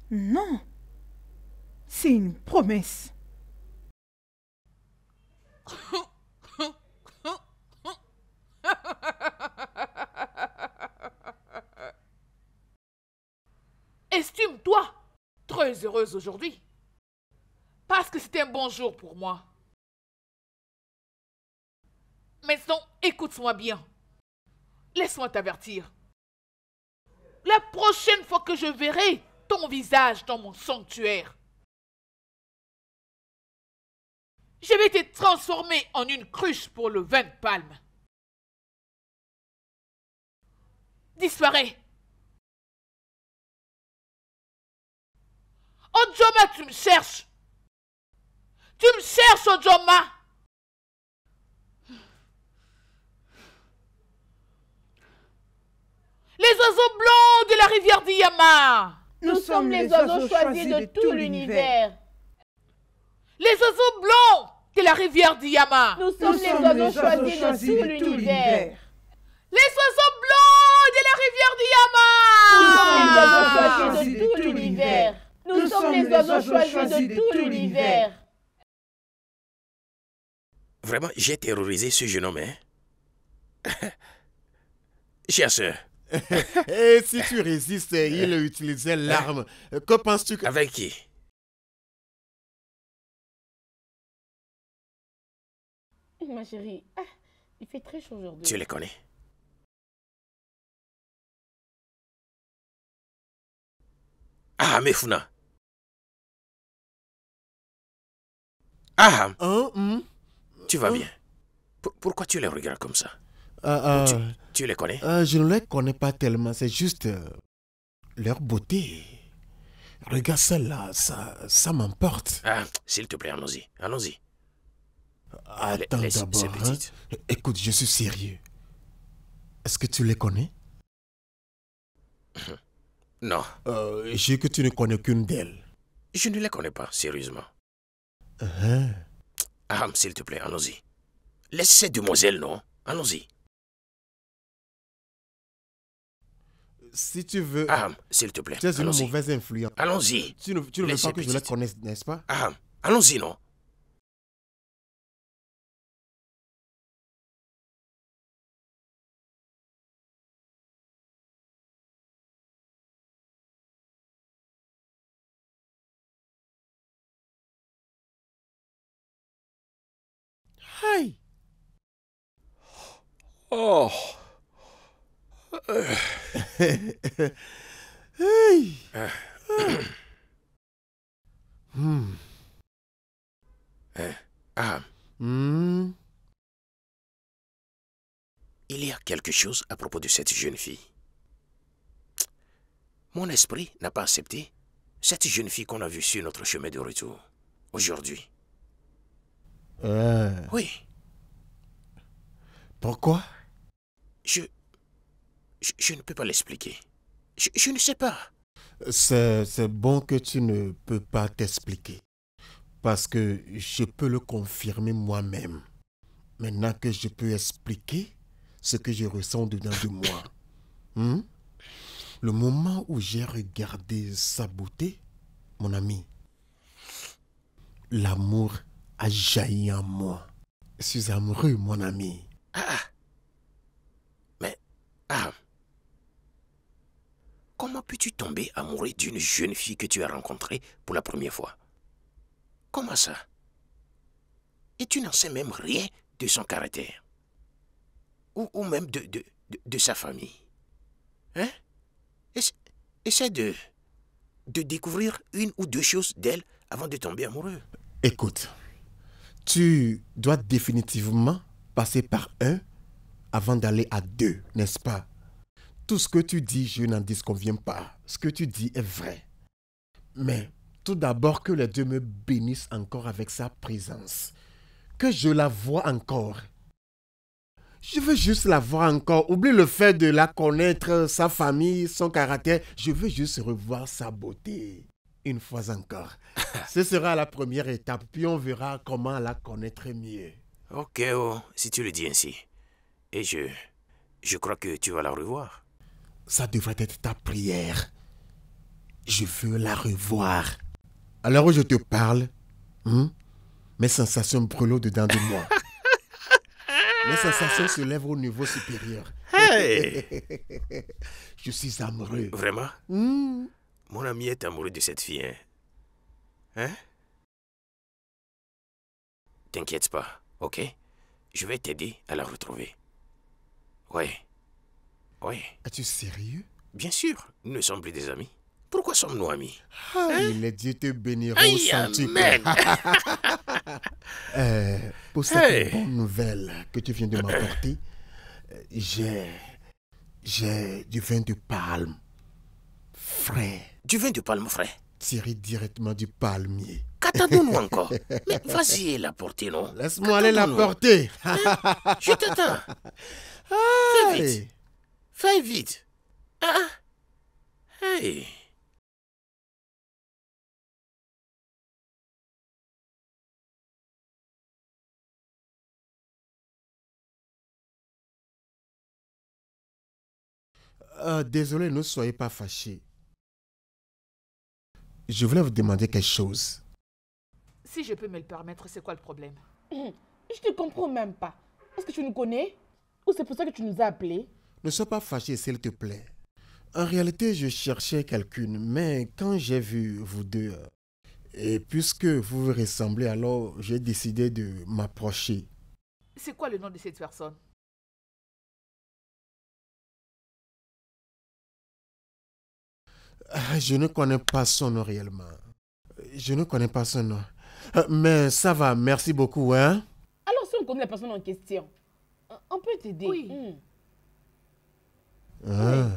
S1: Non. C'est une promesse.
S3: (laughs) heureuse, aujourd'hui. Parce que c'était un bon jour pour moi. Maintenant, écoute-moi bien. Laisse-moi t'avertir. La prochaine
S2: fois que je verrai ton visage dans mon sanctuaire,
S3: je vais te transformer en une cruche pour le vin de palme. Disparais Ojoma, tu me cherches. Tu me cherches, Ojoma.
S2: Les oiseaux blancs de la rivière d'Iyama.
S1: Nous, Nous sommes les oiseaux choisis de tout l'univers.
S2: Les oiseaux blancs de la rivière d'Iyama. Nous sommes les oiseaux choisis de tout l'univers. Les oiseaux blancs de la rivière d'Iyama. Nous sommes les oiseaux choisis de tout l'univers.
S3: Nous, sommes, les oiseaux choisis, de, tout l'univers.
S5: Vraiment, j'ai terrorisé ce jeune homme, hein? (laughs) Chasseur.
S4: (laughs) Et si tu résistes, il euh. utilisait l'arme. Euh, que penses-tu que... Avec qui
S3: eh, Ma chérie, ah, il fait très chaud aujourd'hui. Tu les connais Ah, founas
S5: Ah oh, mm. tu vas oh. bien. pourquoi tu les regardes comme ça
S4: euh, euh, tu, les connais euh, Je ne les connais pas tellement, c'est juste leur beauté. Regarde celle-là, ça, ça m'emporte.
S5: Ah, s'il te plaît, allons-y, allons-y. Attends d'abord. Hein.
S4: Écoute, je suis sérieux. Est-ce que tu les connais
S5: Non. je
S4: sais que tu ne connais qu'une d'elles.
S5: Je ne les connais pas, sérieusement. Uh-huh. Aham, s'il te plaît, allons-y. Laisse cette demoiselle, non Allons-y.
S3: Si
S4: tu veux... Aham,
S3: s'il te plaît. Tu es une mauvaise
S4: influence. Allons-y. Tu ne, tu ne veux pas que je la connaisse, n'est-ce pas Aham, allons-y,
S3: non Oh. Hmm.
S5: Hmm. Il y a quelque chose à propos de cette jeune fille. Mon esprit n'a pas accepté cette jeune fille qu'on a vue sur notre chemin de retour aujourd'hui.
S4: Oui. Pourquoi
S5: je... je... ne peux pas l'expliquer. Je... ne sais pas.
S4: C'est bon que tu ne peux pas t'expliquer. Parce que je peux le confirmer moi-même. Maintenant que je peux expliquer ce que je ressens dedans de moi. (coughs) Hmm? Le moment où j'ai regardé sa beauté, mon ami, l'amour a jailli en moi. Je suis amoureux, mon ami. Ah Mais, ah
S5: Comment peux-tu tomber amoureux d'une jeune fille que tu as rencontrée pour la première fois Comment ça Et tu n'en sais même rien de son caractère. Ou, même de, de, de, sa famille. Hein Essaie de, de découvrir une ou deux choses d'elle avant de tomber amoureux.
S4: Écoute, tu dois définitivement passer par un avant d'aller à deux, n'est-ce pas Tout ce que tu dis, je n'en disconviens pas. Ce que tu dis est vrai. Mais tout d'abord que les Dieu me bénissent encore avec sa présence. Que je la vois encore. Je veux juste la voir encore. Oublie le fait de la connaître, sa famille, son caractère. Je veux juste revoir sa beauté une fois encore. (laughs) Ce sera la première étape, puis on verra comment la connaître mieux.
S5: Ok, oh, si tu le dis ainsi. Et je... Je crois que tu vas la revoir.
S4: Ça devrait être ta prière. Je veux la revoir. Alors où je te parle, hmm, mes sensations brûlent dedans de moi. (laughs) mes sensations se lèvent au niveau supérieur. Hey! (laughs) je suis amoureux. Vraiment? Hmm.
S5: Mon ami est amoureux de cette fille, hein. hein? T'inquiète pas, ok? Je vais t'aider à la retrouver. Ouais.
S4: Ouais. Es-tu sérieux? Bien sûr,
S5: nous ne sommes plus des amis.
S4: Pourquoi sommes-nous amis ah, Et hein? Les dieux te béniront (laughs) eh, pour cette bonne nouvelle que tu viens de m'apporter, j'ai... j'ai du vin de palme frais tu viens du palmier, frère Tiré directement du palmier. Qu'attendons-nous (laughs) encore. Mais vas-y
S5: la porter, non
S4: Laisse-moi aller la porter. Hein Je t'attends. Fais vite.
S5: Fais vite. Ah,
S4: ah.
S3: Hey. Euh, désolé, ne soyez pas fâchés
S4: je voulais vous demander quelque chose.
S3: Si je peux me
S2: le permettre, c'est quoi le problème hum, Je te comprends même pas. Est-ce que tu nous connais Ou c'est pour ça que tu nous as appelés
S4: Ne sois pas fâché, s'il te plaît. En réalité, je cherchais quelqu'une, mais quand j'ai vu vous deux, et puisque vous vous ressemblez, alors j'ai décidé de m'approcher.
S3: C'est quoi le nom de cette personne
S4: Euh, je ne connais pas son nom réellement. Je ne connais pas son nom. Euh, mais ça va, merci beaucoup, hein?
S2: Alors, si on connaît la personne en question, on peut t'aider.
S3: Hmm.
S4: Ah. Oui.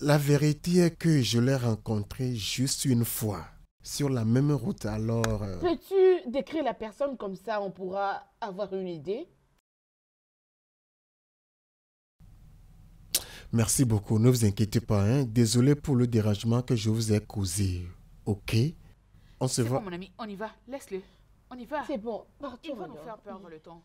S4: La vérité est que je l'ai rencontré juste une fois, sur la même route, alors... Euh.
S2: Peux-tu décrire la personne comme ça, on pourra avoir une idée
S4: Merci beaucoup, ne vous inquiétez pas. Hein. Désolé pour le dérangement que je vous ai causé. Ok On se voit. Bon, mon
S3: ami, on y va. Laisse-le. On y va. C'est bon. va. Ils va nous faire peur le temps.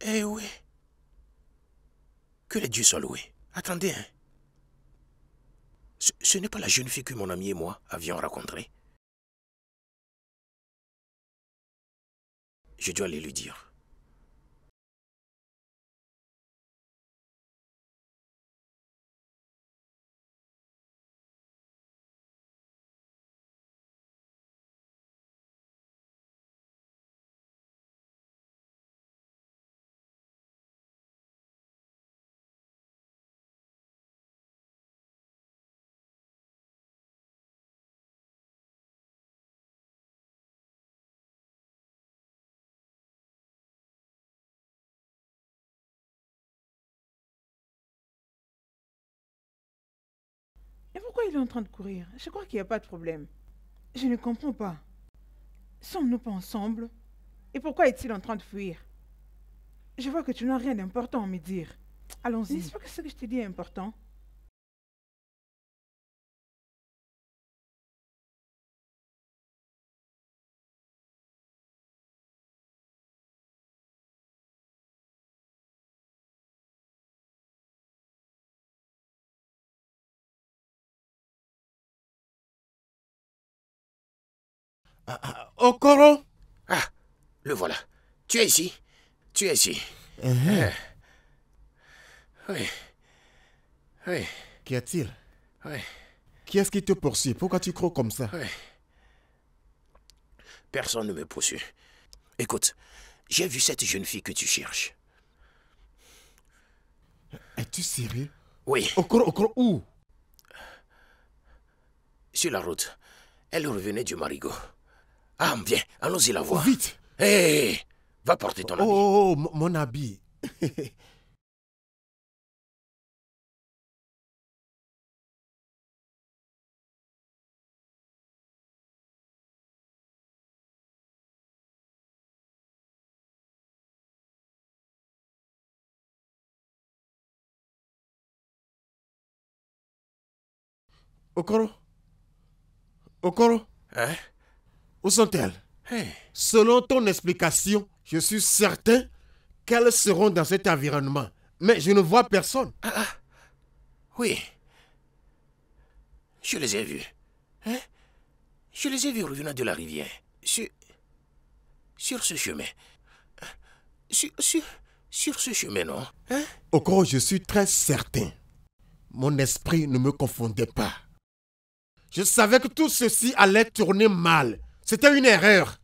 S3: Eh oui. Que les dieux soient loués. Attendez, hein. Ce, n'est pas la jeune fille que mon ami et moi avions rencontrée. Je dois aller lui dire.
S1: Pourquoi il est en train de courir Je crois qu'il n'y a pas de problème. Je ne comprends pas. Sommes-nous pas ensemble Et pourquoi est-il en train de fuir Je vois que tu n'as rien d'important à me dire. Allons-y. N'est-ce pas que ce que je te dis est important
S3: Okoro Ah,
S5: le voilà. Tu es ici. Tu es ici.
S4: Uh-huh. Eh. Oui. Oui. Qu'y a-t-il Oui. Qui est-ce qui te poursuit Pourquoi tu crois comme ça oui.
S5: Personne ne me poursuit. Écoute, j'ai vu cette jeune fille que tu cherches.
S4: Es-tu sérieux
S5: Oui. Okoro, Okoro, où Sur la route. Elle revenait du Marigot. Ah, viens, allons-y la voir. vite Hé eh, eh, eh, Va porter ton oh, habit.
S4: Oh, oh mon habit Okoro Okoro Hein où sont-elles hein? Selon ton explication, je suis certain qu'elles seront dans cet environnement. Mais je ne vois personne. Ah, ah. Oui. Je
S5: les ai vues. Hein? Je les ai vues revenant de la rivière. Sur... ce chemin. Sur, ce chemin, non hein?
S4: Encore, je suis très certain. Mon esprit ne me confondait pas. Je savais que tout ceci allait tourner mal c'était une erreur.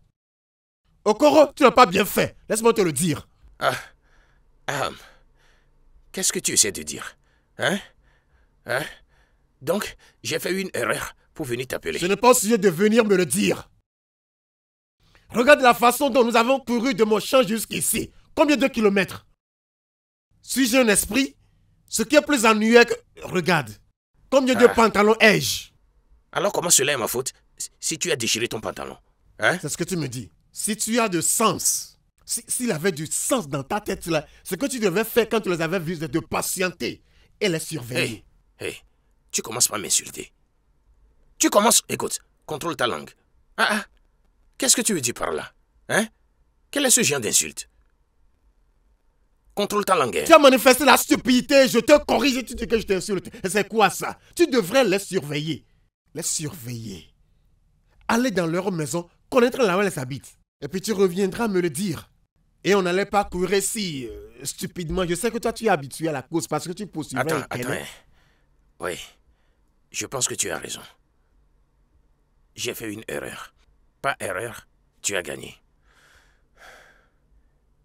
S4: Okoro, tu n'as pas bien fait. Laisse-moi te le dire. Ah, ah.
S5: Qu'est-ce que tu essaies de dire
S4: Hein Hein Donc, j'ai fait une erreur pour venir t'appeler. Je ne pas sujet de venir me le dire. Regarde la façon dont nous avons couru de mon champ jusqu'ici. Combien de kilomètres Suis-je un esprit Ce qui est plus ennuyeux que... Regarde. Combien de ah. pantalons ai-je
S5: Alors comment cela est ma faute si tu as déchiré ton pantalon.
S4: Hein? C'est ce que tu me dis. Si tu as de sens, s'il avait du sens dans ta tête, là, ce que tu devais faire quand tu les avais vus, c'est de patienter et les surveiller.
S5: Hé, tu commences par m'insulter. Tu commences, écoute, contrôle ta langue. Ah, ah qu'est-ce que tu veux dire par là Hein Quel est ce genre d'insulte Contrôle ta langue. Hein. Tu as
S4: manifesté la stupidité, je te corrige et tu dis que je t'insulte. C'est quoi ça Tu devrais les surveiller. Les surveiller aller dans leur maison, connaître là où elles habitent. Et puis tu reviendras me le dire. Et on n'allait pas courir si euh, stupidement. Je sais que toi, tu es habitué à la cause parce que tu poursuivais. Attends, attends.
S5: Oui, je pense que tu as raison. J'ai fait une erreur. Pas erreur, tu as gagné.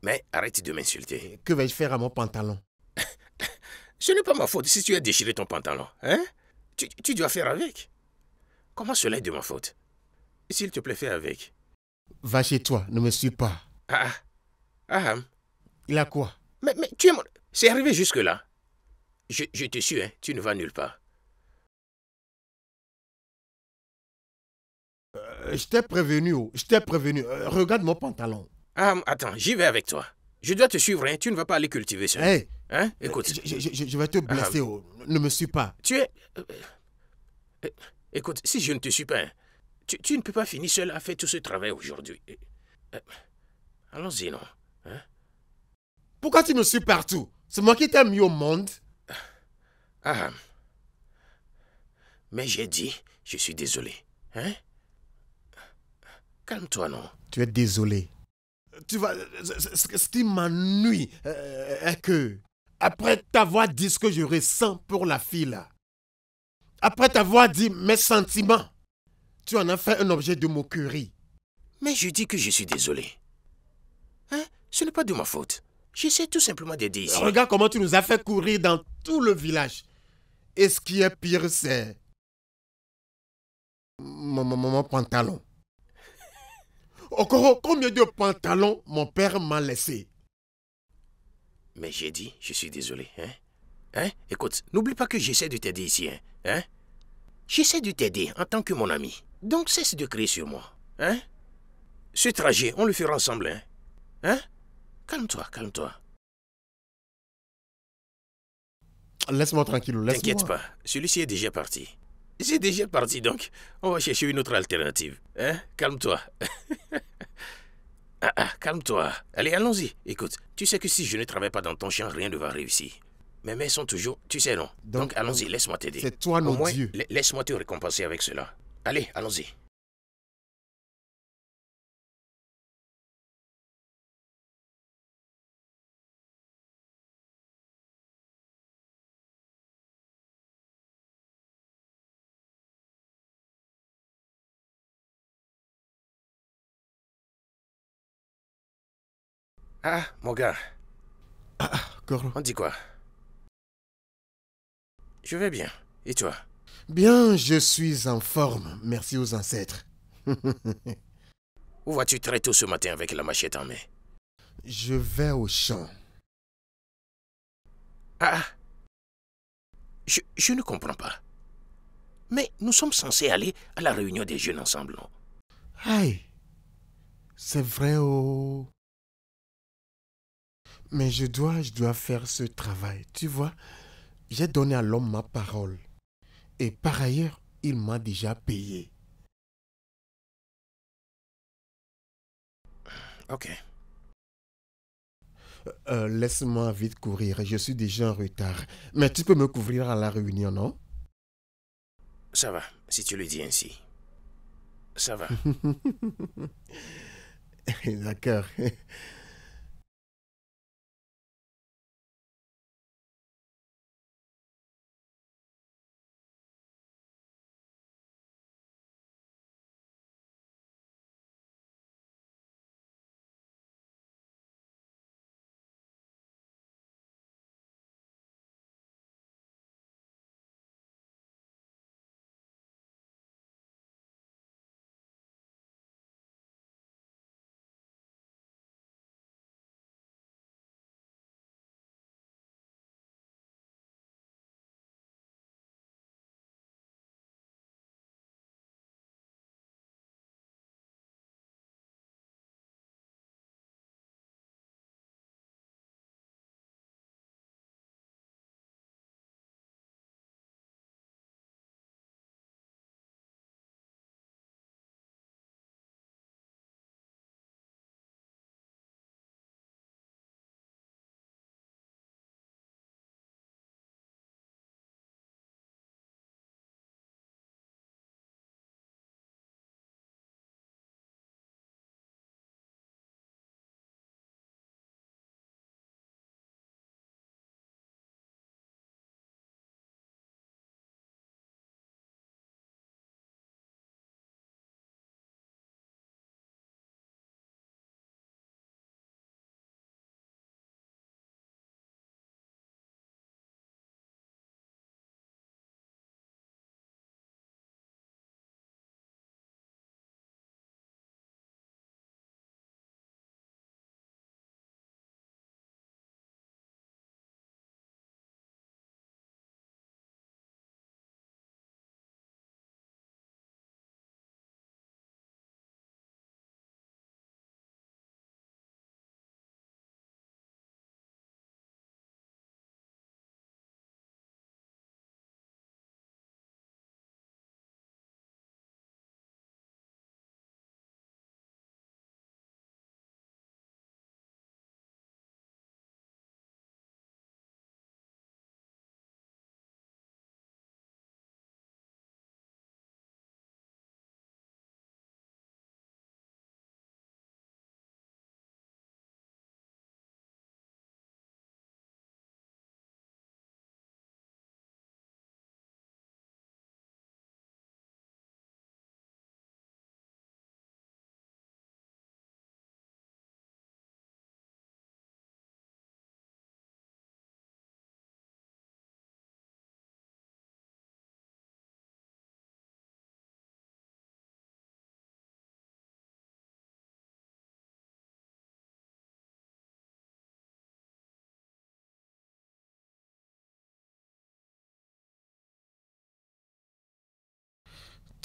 S5: Mais arrête de m'insulter.
S4: Que vais-je faire à mon pantalon (laughs)
S5: Ce n'est pas ma faute si tu as déchiré ton pantalon. Hein tu, tu dois faire avec. Comment cela est de ma faute s'il te plaît, fais avec.
S4: Va chez toi, ne me suis pas.
S5: Ah, ah. ah. Il a quoi Mais, mais tu es C'est arrivé jusque-là. Je, te suis, hein, tu ne vas nulle part.
S4: Euh, je t'ai prévenu, oh, je t'ai prévenu. Euh, regarde mon pantalon.
S5: Ah, attends, j'y vais avec toi. Je dois te suivre, hein. tu ne vas pas aller cultiver ça. Hey, hein?
S4: Euh, écoute. Je, vais te blesser, ah. oh. ne me suis pas.
S5: Tu es... Écoute, si je ne te suis pas, hein, tu, ne peux pas finir seul à faire tout ce travail aujourd'hui. Euh, allons-y, non hein?
S4: Pourquoi tu me suis partout C'est moi qui t'aime mis au monde. Ah.
S5: Mais j'ai dit, je suis désolé.
S4: Hein? Calme-toi, non Tu es désolé. Tu vois, ce qui m'ennuie euh, euh, est que, après t'avoir dit ce que je ressens pour la fille, après t'avoir dit mes sentiments, tu en as fait un objet de moquerie. Mais je dis que je suis désolé. Hein? Ce n'est pas de ma faute. J'essaie tout simplement d'aider ici. Regarde comment tu nous as fait courir dans tout le village. Et ce qui est pire, c'est... Mon, mon, mon, pantalon. (laughs) Okoro, combien de pantalons mon père m'a laissé
S5: Mais j'ai dit, je suis désolé. Hein? Hein? Écoute, n'oublie pas que j'essaie de t'aider ici. Hein? hein? J'essaie de t'aider en tant que mon ami. Donc cesse de crier sur moi. Hein Ce trajet, on le fera ensemble. Hein, hein Calme-toi, calme-toi.
S4: Laisse-moi tranquille, laisse-moi. T'inquiète
S5: pas, celui-ci est déjà parti. C'est déjà parti donc. On va chercher une autre alternative. Hein Calme-toi. (laughs) Ah, ah, calme-toi. Allez, allons-y. Écoute, tu sais que si je ne travaille pas dans ton champ, rien ne va réussir. Mes mains sont toujours, tu sais non. Donc, allons-y, laisse-moi t'aider. C'est toi, mon Dieu. Laisse-moi te récompenser avec cela. Allez, allons-y.
S3: Ah, mon gars. Ah, ah On dit quoi
S5: Je vais bien. Et toi
S4: Bien, je suis en forme. Merci aux ancêtres. (laughs)
S5: Où vas-tu très tôt ce matin avec la machette en main
S4: Je vais au champ.
S5: Ah je, ne comprends pas. Mais nous sommes censés aller à la réunion des jeunes ensemble,
S4: Aïe C'est vrai, oh Mais je dois, je dois faire ce travail, tu vois. J'ai donné à l'homme ma parole. Et par ailleurs, il m'a déjà payé. Ok. Euh, euh, laisse-moi vite courir, je suis déjà en retard. Mais tu peux me couvrir à la réunion, non Ça
S5: va, si tu le dis ainsi. Ça va. (laughs)
S3: D'accord.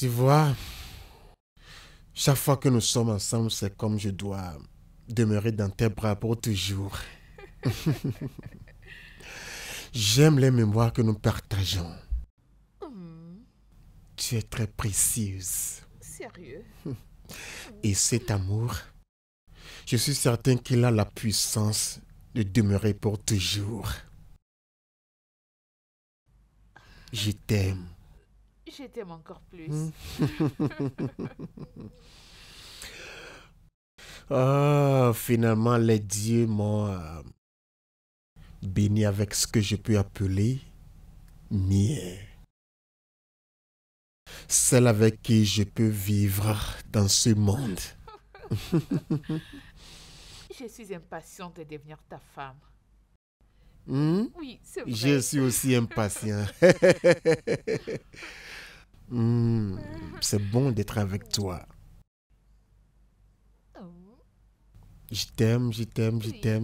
S4: Tu vois, chaque fois que nous sommes ensemble, c'est comme je dois demeurer dans tes bras pour toujours. (laughs) J'aime les mémoires que nous partageons. Hmm. Tu es très précieuse.
S2: Sérieux. (laughs)
S4: Et cet amour, je suis certain qu'il a la puissance de demeurer pour toujours. Je t'aime
S2: je t'aime encore plus. Hmm.
S3: (laughs)
S4: Ah, finalement, les dieux m'ont euh, béni avec ce que je peux appeler mien. Celle avec qui je peux vivre dans ce monde. (laughs)
S2: je suis impatient de devenir ta femme.
S4: Hmm? Oui, c'est vrai. Je suis aussi impatient. (laughs) Hmm, c'est bon d'être avec toi.
S3: Je t'aime, je t'aime, je t'aime.